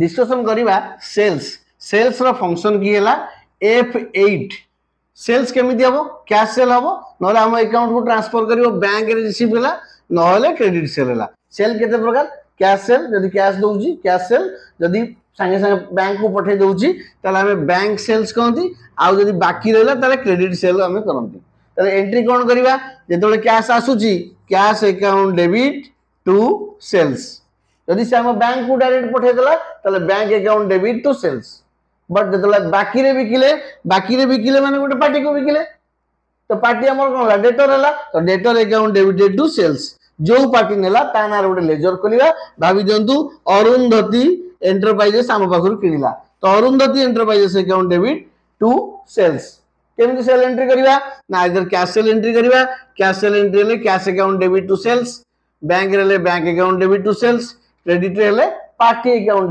discussion करवा sales sales रंक्शन कि है एफ एट सेल्स केमी हम क्या सेल हम ना आम एकाउंट को ट्रांसफर कर बैंक रिसीव है ना क्रेडिट सेल है सेल के प्रकार क्या सेल जब क्या दूसरी क्या सेल जदि सांगे सांगे बैंक को पठे दौर आम बैंक सेल्स कहती आज जब बाकी रहा क्रेडिट सेल आम करती एंट्री कौन करवा जो क्या आसूस क्या एकाउंट डेबिट टू सेल्स ଯଦି ସେ ଆମ ବ୍ୟାଙ୍କକୁ ଡାଇରେକ୍ଟ ପଠାଇଦେଲା ତାହେଲେ bank account debit to sales but ଯେତେବେଳେ ବାକିରେ ବିକିଲେ ବାକିରେ ବିକିଲେ ମାନେ ଗୋଟେ ପାର୍ଟିକୁ ବିକିଲେ ତ ପାର୍ଟି ଆମର କ'ଣ ହେଲା ଡେଟର ହେଲା ତ debtor account debited to sales ଯେଉଁ ପାର୍ଟି ନେଲା ତା ନାଁରେ ଗୋଟେ ଲେଜର ଖୋଲିବା ଭାବି ଦିଅନ୍ତୁ ଅରୁନ୍ଧତି ଏଣ୍ଟରପ୍ରାଇଜେସ୍ ଆମ ପାଖରୁ କିଣିଲା ତ Arundhati enterprises account debit to sales କେମିତି ସେଲ୍ ଏଣ୍ଟ୍ରି କରିବା ନା ଆଇଦର କ୍ୟାସ୍ ସେଲ୍ ଏଣ୍ଟ୍ରି କରିବା କ୍ୟାସ୍ ସେଲ୍ ଏଣ୍ଟ୍ରି ହେଲେ cash account debit to sales ବ୍ୟାଙ୍କରେ ହେଲେ bank account debit to sales ক্রেডিটে এলে পার্টি অ্যাকাউন্টে